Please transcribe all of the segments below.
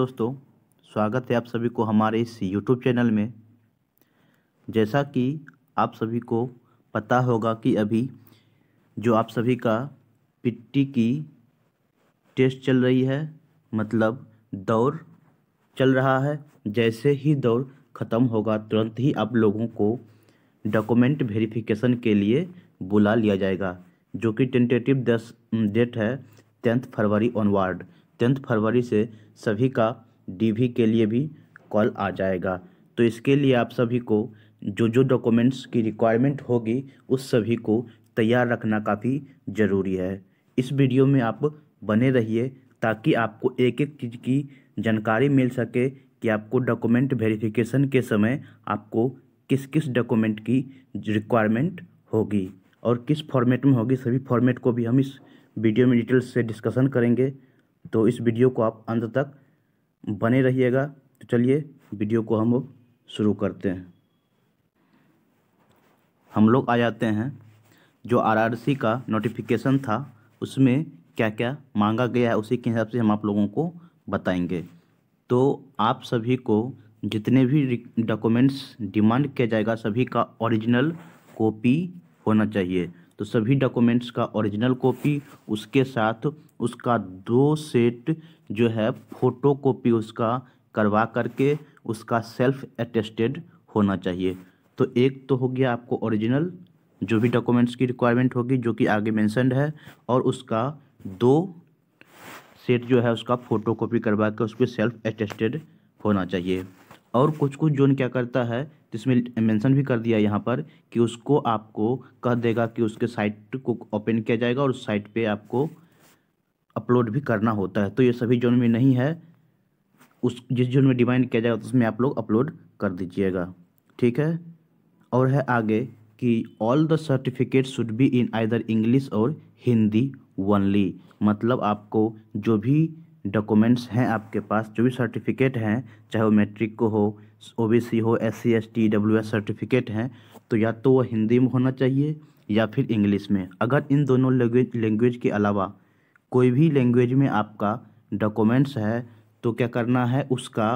दोस्तों स्वागत है आप सभी को हमारे इस यूट्यूब चैनल में जैसा कि आप सभी को पता होगा कि अभी जो आप सभी का पिट्टी की टेस्ट चल रही है मतलब दौड़ चल रहा है जैसे ही दौड़ ख़त्म होगा तुरंत ही आप लोगों को डॉक्यूमेंट वेरिफिकेशन के लिए बुला लिया जाएगा जो कि टेंटेटिव दस डेट है tenth February onward tenth February से सभी का डीवी के लिए भी कॉल आ जाएगा तो इसके लिए आप सभी को जो जो डॉक्यूमेंट्स की रिक्वायरमेंट होगी उस सभी को तैयार रखना काफ़ी ज़रूरी है इस वीडियो में आप बने रहिए ताकि आपको एक एक चीज़ की जानकारी मिल सके कि आपको डॉक्यूमेंट वेरिफिकेशन के समय आपको किस किस डॉक्यूमेंट की रिक्वायरमेंट होगी और किस फॉर्मेट में होगी सभी फॉर्मेट को भी हम इस वीडियो में डिटेल्स से डिस्कशन करेंगे तो इस वीडियो को आप अंत तक बने रहिएगा तो चलिए वीडियो को हम शुरू करते हैं हम लोग आ जाते हैं जो आरआरसी का नोटिफिकेशन था उसमें क्या क्या मांगा गया है उसी के हिसाब से हम आप लोगों को बताएंगे तो आप सभी को जितने भी डॉक्यूमेंट्स डिमांड किया जाएगा सभी का ओरिजिनल कॉपी होना चाहिए तो सभी डॉक्यूमेंट्स का ओरिजिनल कॉपी उसके साथ उसका दो सेट जो है फोटो कॉपी उसका करवा करके उसका सेल्फ अटेस्टेड होना चाहिए तो एक तो हो गया आपको ओरिजिनल जो भी डॉक्यूमेंट्स की रिक्वायरमेंट होगी जो कि आगे मैंसनड है और उसका दो सेट जो है उसका फ़ोटो कॉपी करवा के उसके सेल्फ अटेस्टेड होना चाहिए और कुछ कुछ जोन क्या करता है तो इसमें मेंशन भी कर दिया यहाँ पर कि उसको आपको कह देगा कि उसके साइट को ओपन किया जाएगा और उस साइट पे आपको अपलोड भी करना होता है तो ये सभी जोन में नहीं है उस जिस जोन में डिमांड किया जाएगा तो उसमें आप लोग अपलोड कर दीजिएगा ठीक है और है आगे कि all the certificate should be in either English or Hindi only मतलब आपको जो भी डॉक्यूमेंट्स हैं आपके पास जो भी सर्टिफिकेट हैं चाहे वो मैट्रिक को हो ओबीसी हो S C S T W S certificate हैं तो या तो वो हिंदी में होना चाहिए या फिर इंग्लिश में अगर इन दोनों लैंग्वेज लैंग्वेज के अलावा कोई भी लैंग्वेज में आपका डॉक्यूमेंट्स है तो क्या करना है उसका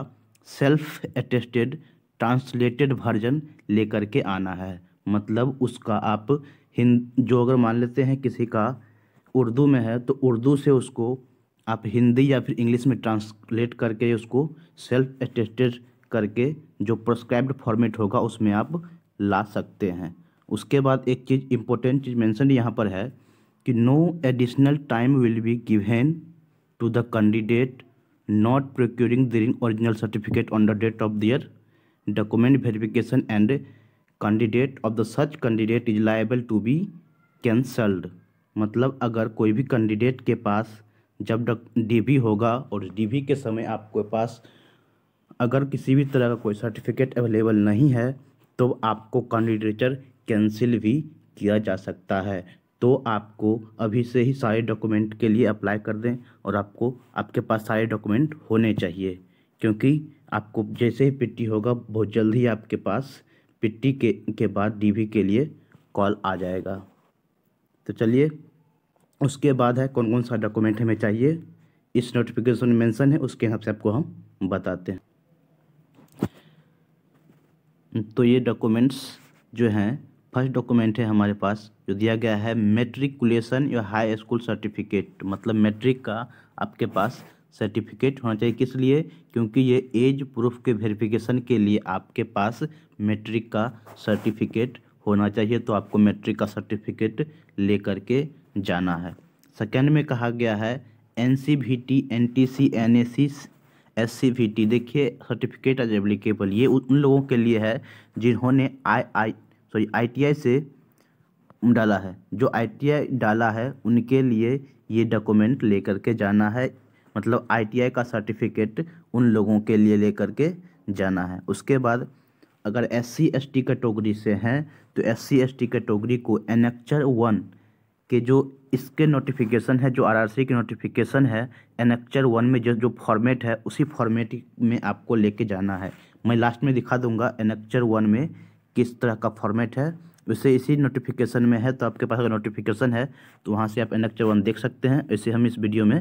सेल्फ अटेस्टेड ट्रांसलेटेड वर्जन लेकर के आना है मतलब उसका आप हिंद जो अगर मान लेते हैं किसी का उर्दू में है तो उर्दू से उसको आप हिंदी या फिर इंग्लिश में ट्रांसलेट करके उसको सेल्फ अटेस्टेड करके जो प्रोस्क्राइब्ड फॉर्मेट होगा उसमें आप ला सकते हैं उसके बाद एक चीज़ इम्पोर्टेंट चीज़ मैंसन यहाँ पर है कि no additional time will be given to the candidate not procuring their original certificate on the date of their document verification and candidate of the such candidate is liable to be cancelled मतलब अगर कोई भी candidate के पास जब dB होगा और dB के समय आपके पास अगर किसी भी तरह का कोई सर्टिफिकेट अवेलेबल नहीं है तो आपको कैंडिडेचर कैंसिल भी किया जा सकता है तो आपको अभी से ही सारे डॉक्यूमेंट के लिए अप्लाई कर दें और आपको आपके पास सारे डॉक्यूमेंट होने चाहिए क्योंकि आपको जैसे ही पिट्टी होगा बहुत जल्द ही आपके पास पिट्टी के के बाद डीवी के लिए कॉल आ जाएगा तो चलिए उसके बाद है कौन कौन सा डॉक्यूमेंट हमें चाहिए इस नोटिफिकेशन में मेंशन है उसके हिसाब से आपको हम बताते हैं तो ये डॉक्यूमेंट्स जो हैं फर्स्ट डॉक्यूमेंट है हमारे पास जो दिया गया है मेट्रिकुलेशन या हाई स्कूल सर्टिफिकेट मतलब मेट्रिक का आपके पास सर्टिफिकेट होना चाहिए किस लिए क्योंकि ये एज प्रूफ के वेरिफिकेशन के लिए आपके पास मैट्रिक का सर्टिफिकेट होना चाहिए तो आपको मैट्रिक का सर्टिफिकेट लेकर के जाना है सेकेंड में कहा गया है N C V T N T C N A C S C V T देखिए सर्टिफिकेट एज एप्लीकेबल ये उन लोगों के लिए है जिन्होंने आई आई सॉरी आई टी आई से डाला है जो आई टी आई डाला है उनके लिए ये डॉक्यूमेंट लेकर के जाना है मतलब आई टी आई का सर्टिफिकेट उन लोगों के लिए लेकर के जाना है उसके बाद अगर S C S T category से हैं तो S C S T category को एनेक्चर वन कि जो इसके नोटिफिकेशन है जो आरआरसी की नोटिफिकेशन है एनेक्चर वन में जो जो फॉर्मेट है उसी फॉर्मेट में आपको लेके जाना है मैं लास्ट में दिखा दूंगा एनेक्चर वन में किस तरह का फॉर्मेट है वैसे इसी नोटिफिकेशन में है तो आपके पास अगर नोटिफिकेशन है तो वहाँ से आप एनेक्चर वन देख सकते हैं ऐसे हम इस वीडियो में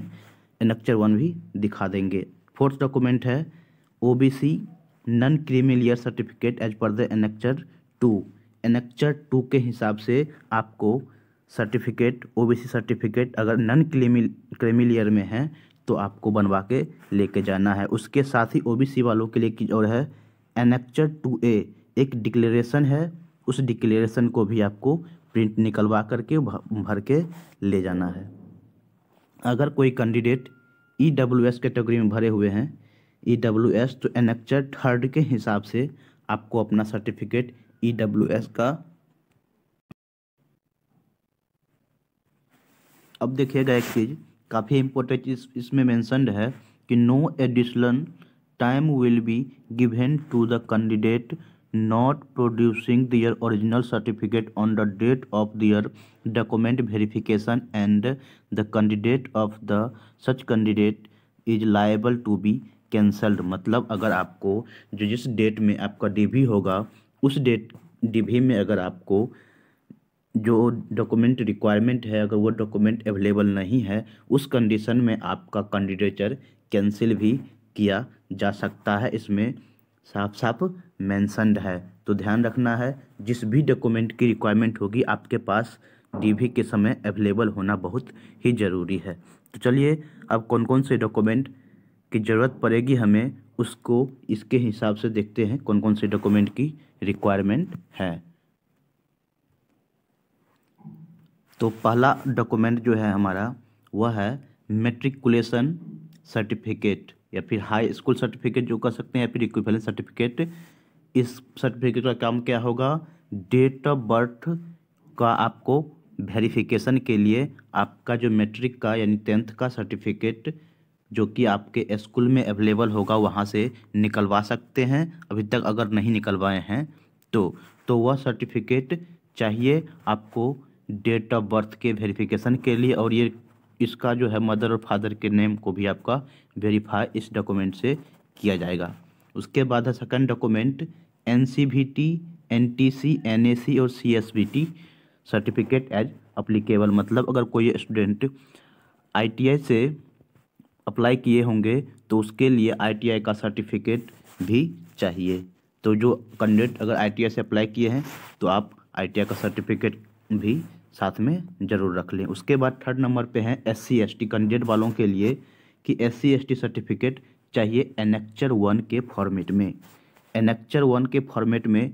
एनेक्चर वन भी दिखा देंगे फोर्थ डॉक्यूमेंट है O non creamy layer certificate as per the annexure two annexure two के हिसाब से आपको सर्टिफिकेट ओबीसी सर्टिफिकेट अगर नन क्लेमी ईयर में है तो आपको बनवा के लेके जाना है उसके साथ ही ओबीसी वालों के लिए की और है एनेक्चर टू ए एक डिक्लेरेशन है उस डिक्लेरेशन को भी आपको प्रिंट निकलवा करके भर के ले जाना है अगर कोई candidate E W S category में भरे हुए हैं ई डब्ल्यू एस तो एनेक्चर थर्ड के हिसाब से आपको अपना सर्टिफिकेट ई डब्ल्यू एस का अब देखिएगा एक चीज़ काफ़ी इम्पोर्टेंट इस इसमें मैंसनड है कि no additional time will be given to the candidate not producing their original certificate on the date of their document verification and the candidate of the such candidate is liable to be cancelled मतलब अगर आपको जो जिस date में आपका D होगा उस date D में अगर आपको जो डॉक्यूमेंट रिक्वायरमेंट है अगर वो डॉक्यूमेंट अवेलेबल नहीं है उस कंडीशन में आपका कैंडिडेचर कैंसिल भी किया जा सकता है इसमें साफ साफ मैंसनड है तो ध्यान रखना है जिस भी डॉक्यूमेंट की रिक्वायरमेंट होगी आपके पास डीवी के समय अवेलेबल होना बहुत ही ज़रूरी है तो चलिए अब कौन कौन से डॉक्यूमेंट की ज़रूरत पड़ेगी हमें उसको इसके हिसाब से देखते हैं कौन कौन से डॉक्यूमेंट की रिक्वायरमेंट है तो पहला डॉक्यूमेंट जो है हमारा वह है मेट्रिकुलेशन सर्टिफिकेट या फिर हाई स्कूल सर्टिफिकेट जो कर सकते हैं या फिर इक्विवेलेंट सर्टिफिकेट इस सर्टिफिकेट का काम क्या होगा डेट ऑफ बर्थ का आपको वेरिफिकेशन के लिए आपका जो मैट्रिक का यानी टेंथ का सर्टिफिकेट जो कि आपके स्कूल में अवेलेबल होगा वहाँ से निकलवा सकते हैं अभी तक अगर नहीं निकलवाए हैं तो तो वह सर्टिफिकेट चाहिए आपको डेट ऑफ बर्थ के वेरिफिकेशन के लिए और ये इसका जो है मदर और फादर के नेम को भी आपका वेरीफाई इस डॉक्यूमेंट से किया जाएगा उसके बाद है second document N C B T N T C N A C और C S B T certificate as applicable मतलब अगर कोई स्टूडेंट आई टी आई से अप्लाई किए होंगे तो उसके लिए आई टी आई का सर्टिफिकेट भी चाहिए तो जो कैंडिडेट अगर आई टी आई से अप्लाई किए हैं तो आप आई टी आई का सर्टिफिकेट भी साथ में ज़रूर रख लें उसके बाद थर्ड नंबर पे है S C S T candidate वालों के लिए कि S C S T certificate चाहिए एनेक्चर वन के फॉर्मेट में एनेक्चर वन के फॉर्मेट में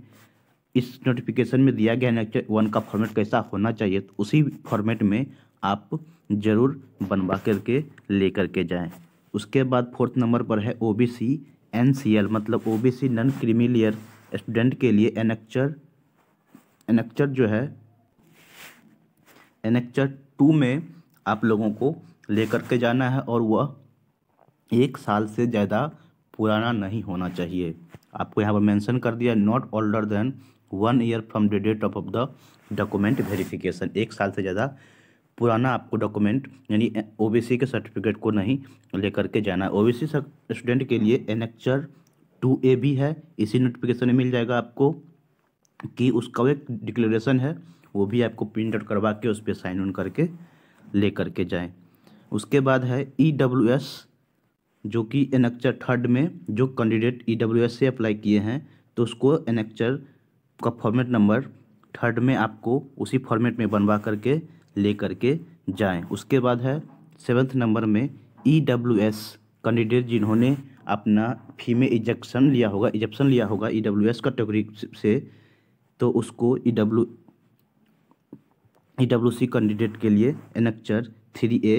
इस नोटिफिकेशन में दिया गया एनेक्चर वन का फॉर्मेट कैसा होना चाहिए तो उसी फॉर्मेट में आप ज़रूर बनवा करके ले करके जाएँ उसके बाद फोर्थ नंबर पर है O B C N C L मतलब O B C non creamy layer student के लिए एनेक्चर एनेक्चर जो है एनेक्चर टू में आप लोगों को लेकर के जाना है और वह एक साल से ज़्यादा पुराना नहीं होना चाहिए आपको यहाँ पर मेंशन कर दिया not older than one year from the date of of the document verification एक साल से ज़्यादा पुराना आपको डॉक्यूमेंट यानी ओबीसी के सर्टिफिकेट को नहीं लेकर के जाना है ओबीसी स्टूडेंट के लिए एनेक्चर टू ए भी है इसी नोटिफिकेशन में मिल जाएगा आपको कि उसका एक डिक्लेरेशन है वो भी आपको प्रिंट आउट करवा के उस पर साइन ऑन करके ले करके जाएँ उसके बाद है ई डब्ल्यू एस जो कि एनेक्चर थर्ड में जो कैंडिडेट ई डब्ल्यू एस से अप्लाई किए हैं तो उसको एनेक्चर का फॉर्मेट नंबर थर्ड में आपको उसी फॉर्मेट में बनवा करके ले करके जाएँ उसके बाद है सेवन्थ नंबर में ई डब्ल्यू एस कैंडिडेट जिन्होंने अपना फी में इजेक्शन लिया होगा इजेक्शन लिया होगा ई डब्ल्यू एस कैटेगरी से तो उसको E e W E C candidate के लिए एनक्चर थ्री ए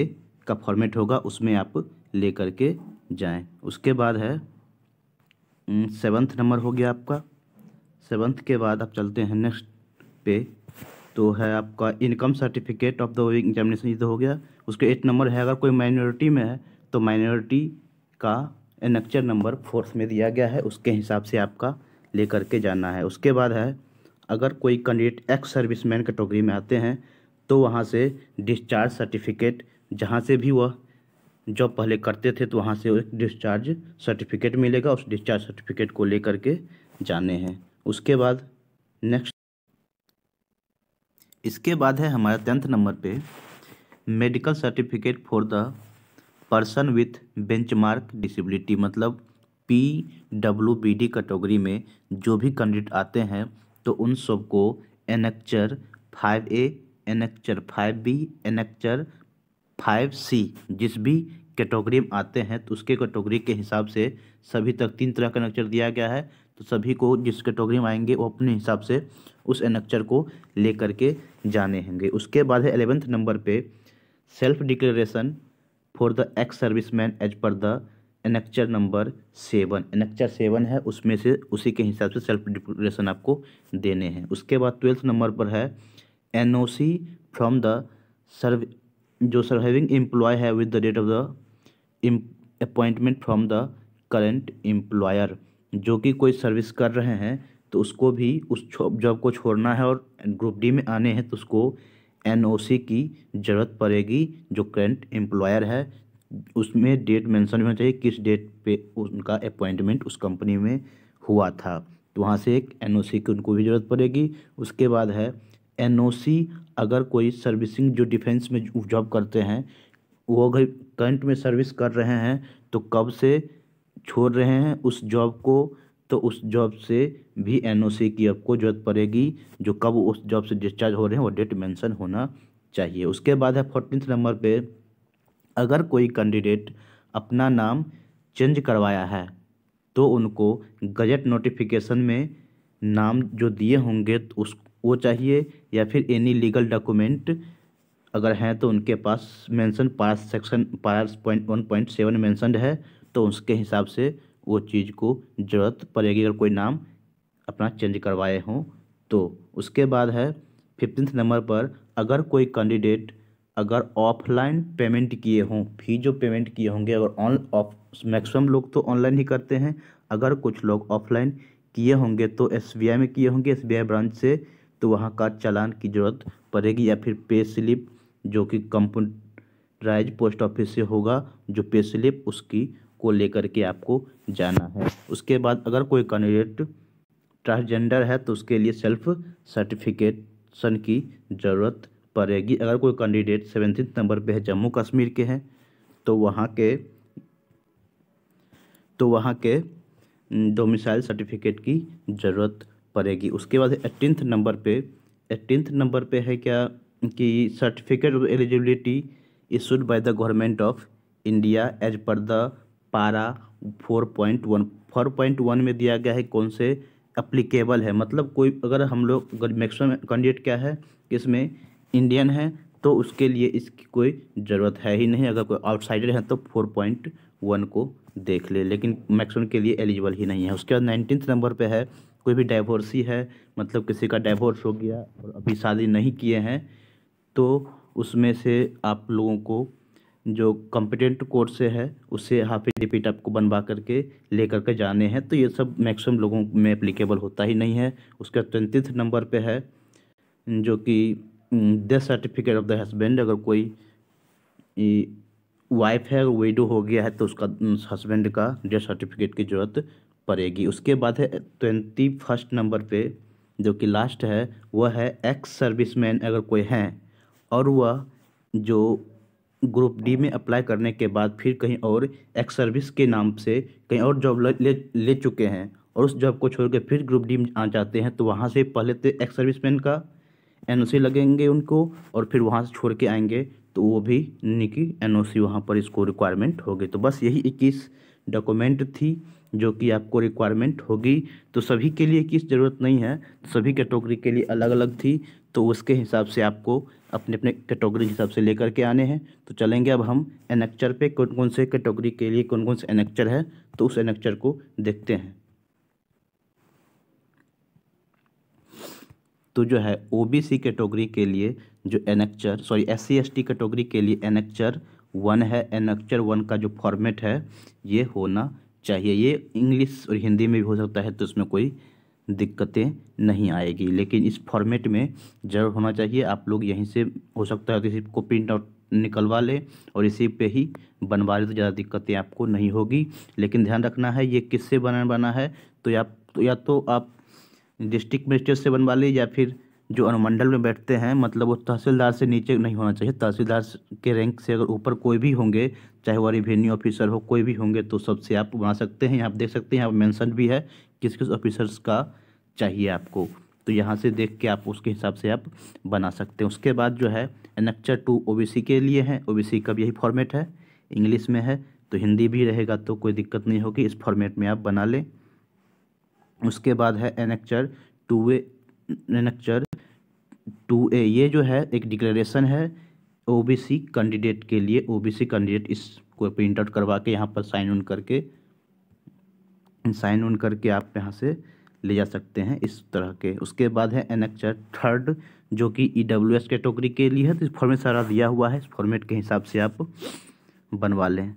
का फॉर्मेट होगा उसमें आप ले करके जाएं उसके बाद है सेवन्थ नंबर हो गया आपका सेवन्थ के बाद आप चलते हैं नेक्स्ट पे तो है आपका इनकम सर्टिफिकेट ऑफ द वोइंग एग्जामिनेशन ये तो हो गया उसके एट नंबर है अगर कोई माइनॉरिटी में है तो माइनॉरिटी का एनक्चर नंबर फोर्थ में दिया गया है उसके हिसाब से आपका ले करके जाना है उसके बाद है अगर कोई कैंडिडेट एक्स सर्विसमैन कैटेगरी में आते हैं तो वहाँ से डिस्चार्ज सर्टिफिकेट जहाँ से भी वह जॉब पहले करते थे तो वहाँ से एक डिस्चार्ज सर्टिफिकेट मिलेगा उस डिस्चार्ज सर्टिफिकेट को लेकर के जाने हैं उसके बाद नेक्स्ट इसके बाद है हमारा टेंथ नंबर पे medical certificate for the person with benchmark disability मतलब P W B D category में जो भी कैंडिडेट आते हैं तो उन सबको annexure five A annexure five B annexure five C जिस भी कैटेगरी में आते हैं तो उसके कैटेगरी के हिसाब से सभी तक तीन तरह का एनेक्चर दिया गया है तो सभी को जिस कैटेगरी में आएंगे वो अपने हिसाब से उस एनेक्चर को ले करके जाने होंगे उसके बाद है एलेवेंथ नंबर पे self declaration for the ex service man as per the annexure number seven annexure seven है उसमें से उसी के हिसाब से सेल्फ डिक्लेरेशन आपको देने हैं उसके बाद ट्वेल्थ नंबर पर है N O C from the serve जो सर्विंग एम्प्लॉय है with the date of the appointment from the current employer जो कि कोई सर्विस कर रहे हैं तो उसको भी उस जॉब को छोड़ना है और ग्रुप डी में आने हैं तो उसको एन ओ सी की ज़रूरत पड़ेगी जो करेंट एम्प्लॉयर है उसमें डेट मेंशन होना चाहिए किस डेट पे उनका अपॉइंटमेंट उस कंपनी में हुआ था तो वहाँ से एक एन ओ सी की उनको भी ज़रूरत पड़ेगी उसके बाद है एनओसी अगर कोई सर्विसिंग जो डिफेंस में जॉब करते हैं वो अगर करंट में सर्विस कर रहे हैं तो कब से छोड़ रहे हैं उस जॉब को तो उस जॉब से भी एनओसी की आपको जरूरत पड़ेगी जो कब उस जॉब से डिस्चार्ज हो रहे हैं वो डेट मेंशन होना चाहिए उसके बाद है फोर्टीन नंबर पे अगर कोई कैंडिडेट अपना नाम चेंज करवाया है तो उनको गजट नोटिफिकेशन में नाम जो दिए होंगे तो उस वो चाहिए या फिर एनी लीगल डॉक्यूमेंट अगर हैं तो उनके पास mention para section para point one point seven mentioned है तो उसके हिसाब से वो चीज़ को ज़रूरत पड़ेगी अगर कोई नाम अपना चेंज करवाए हों तो उसके बाद है फिफ्टींथ नंबर पर अगर कोई कैंडिडेट अगर ऑफलाइन पेमेंट किए हों फी जो पेमेंट किए होंगे अगर ऑन ऑफ मैक्सिमम लोग तो ऑनलाइन ही करते हैं अगर कुछ लोग ऑफलाइन किए होंगे तो एस में किए होंगे एस ब्रांच से तो वहाँ का चालान की ज़रूरत पड़ेगी या फिर पे स्लिप जो कि कंप्यूटराइज पोस्ट ऑफिस से होगा जो पे स्लिप उसकी को लेकर के आपको जाना है उसके बाद अगर कोई कैंडिडेट ट्रांसजेंडर है तो उसके लिए सेल्फ सर्टिफिकेशन की ज़रूरत पड़ेगी अगर कोई कैंडिडेट सेवनटीन नंबर पे है जम्मू कश्मीर के हैं तो वहाँ के तो वहाँ के डोमिसाइल सर्टिफिकेट की ज़रूरत पड़ेगी उसके बाद एटीनथ नंबर पे एटीनथ नंबर पे है क्या कि certificate of eligibility issued by the government of India as per the para four point one four point one में दिया गया है कौन से अप्लीकेबल है मतलब कोई अगर हम लोग मैक्सिमम कैंडिडेट क्या है इसमें इंडियन है तो उसके लिए इसकी कोई ज़रूरत है ही नहीं अगर कोई आउटसाइडर है तो फोर पॉइंट वन को देख ले लेकिन मैक्सिमम के लिए एलिजिबल ही नहीं है उसके बाद नाइनटीन नंबर पे है कोई भी डाइवोर्सी है मतलब किसी का डाइवोर्स हो गया और अभी शादी नहीं किए हैं तो उसमें से आप लोगों को जो कॉम्पिटेंट कोर्स से है उससे हाफी डिपीट आपको बनवा करके ले करके जाने हैं तो ये सब मैक्सिमम लोगों में अप्लीकेबल होता ही नहीं है उसका ट्वेंटिथ नंबर पे है जो कि death certificate of the husband अगर कोई वाइफ है वीडो विडो हो गया है तो उसका हस्बैंड का डेथ सर्टिफिकेट की ज़रूरत पड़ेगी उसके बाद है ट्वेंटी फर्स्ट नंबर पे जो कि लास्ट है वह है एक्स सर्विसमैन अगर कोई हैं और वह जो ग्रुप डी में अप्लाई करने के बाद फिर कहीं और एक्स सर्विस के नाम से कहीं और जॉब ले ले चुके हैं और उस जॉब को छोड़ के फिर ग्रुप डी में आ जाते हैं तो वहाँ से पहले तो एक्स मैन का एन लगेंगे उनको और फिर वहाँ से छोड़ के आएंगे तो वो भी निकी एन ओ सी वहाँ पर इसको रिक्वायरमेंट होगी तो बस यही इक्कीस डॉक्यूमेंट थी जो कि आपको रिक्वायरमेंट होगी तो सभी के लिए किस ज़रूरत नहीं है सभी कैटेगरी के लिए अलग अलग थी तो उसके हिसाब से आपको अपने अपने कैटेगरी हिसाब से लेकर के आने हैं तो चलेंगे अब हम एनेक्चर पे कौन कौन से कैटेगरी के लिए कौन कौन से एनेक्चर है तो उस एनेक्चर को देखते हैं तो जो है ओबीसी कैटेगरी के लिए जो annexure sorry S C category के लिए एनेक्चर वन है एन अक्षर वन का जो फॉर्मेट है ये होना चाहिए ये इंग्लिश और हिंदी में भी हो सकता है तो इसमें कोई दिक्कतें नहीं आएगी लेकिन इस फॉर्मेट में जरूर होना चाहिए आप लोग यहीं से हो सकता है तो इसी को प्रिंट आउट निकलवा लें और इसी पे ही बनवा लें तो ज़्यादा दिक्कतें आपको नहीं होगी लेकिन ध्यान रखना है ये किससे बना बना है तो या तो, या तो आप डिस्ट्रिक्ट मजिस्ट्रेट से बनवा लें या फिर जो अनुमंडल में बैठते हैं मतलब वो तहसीलदार से नीचे नहीं होना चाहिए तहसीलदार के रैंक से अगर ऊपर कोई भी होंगे चाहे वो रिवेन्यू ऑफिसर हो कोई भी होंगे तो सबसे आप बना सकते हैं आप देख सकते हैं यहाँ मेंशन भी है किस किस ऑफिसर्स का चाहिए आपको तो यहाँ से देख के आप उसके हिसाब से आप बना सकते हैं उसके बाद जो है एनेक्चर टू ओ के लिए है ओ का भी यही फॉर्मेट है इंग्लिश में है तो हिंदी भी रहेगा तो कोई दिक्कत नहीं होगी इस फॉर्मेट में आप बना लें उसके बाद है एनेक्चर टू वे एनेक्चर टू ए ये जो है एक डिक्लेरेशन है ओबीसी कैंडिडेट के लिए ओबीसी कैंडिडेट इसको प्रिंट आउट करवा के यहाँ पर साइन उन करके साइन उन करके आप यहाँ से ले जा सकते हैं इस तरह के उसके बाद है एनएक्चर थर्ड जो कि ई डब्ल्यू एस कैटोगी के लिए है तो इस फॉर्मेट सारा दिया हुआ है इस फॉर्मेट के हिसाब से आप बनवा लें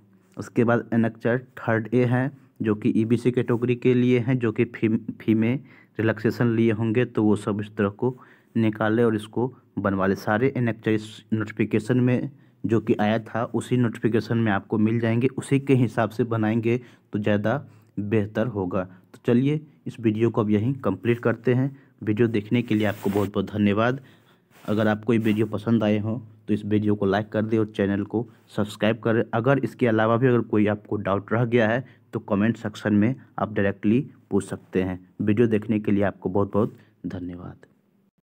उसके बाद एनएक्चर थर्ड ए है जो कि ई बी सी कैटेगरी के लिए हैं जो कि फी फी में रिलैक्सेशन लिए होंगे तो वो सब इस तरह को निकाले और इसको बनवा ले सारे एनेक्चरिस नोटिफिकेशन में जो कि आया था उसी नोटिफिकेशन में आपको मिल जाएंगे उसी के हिसाब से बनाएंगे तो ज़्यादा बेहतर होगा तो चलिए इस वीडियो को अब यहीं कंप्लीट करते हैं वीडियो देखने के लिए आपको बहुत बहुत धन्यवाद अगर आपको ये वीडियो पसंद आए हों तो इस वीडियो को लाइक कर दें और चैनल को सब्सक्राइब करें अगर इसके अलावा भी अगर कोई आपको डाउट रह गया है तो कमेंट सेक्शन में आप डायरेक्टली पूछ सकते हैं वीडियो देखने के लिए आपको बहुत बहुत धन्यवाद